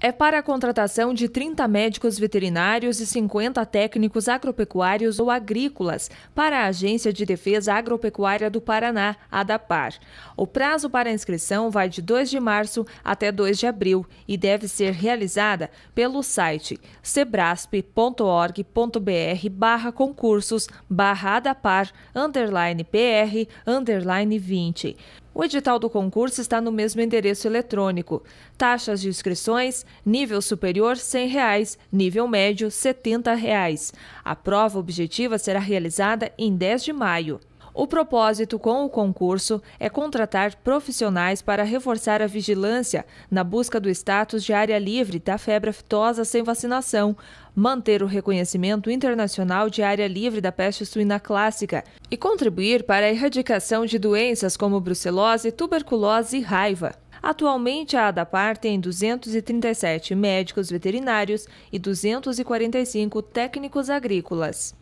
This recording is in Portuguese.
é para a contratação de 30 médicos veterinários e 50 técnicos agropecuários ou agrícolas para a Agência de Defesa Agropecuária do Paraná, ADAPAR. O prazo para inscrição vai de 2 de março até 2 de abril e deve ser realizada pelo site sebrasp.org.br barra concursos barra ADAPAR underline PR underline 20. O edital do concurso está no mesmo endereço eletrônico. Taxas de inscrições: nível superior R$ reais, nível médio R$ Reais. A prova objetiva será realizada em 10 de maio. O propósito com o concurso é contratar profissionais para reforçar a vigilância na busca do status de área livre da febre aftosa sem vacinação, manter o reconhecimento internacional de área livre da peste suína clássica e contribuir para a erradicação de doenças como brucelose, tuberculose e raiva. Atualmente, a ADAPAR tem 237 médicos veterinários e 245 técnicos agrícolas.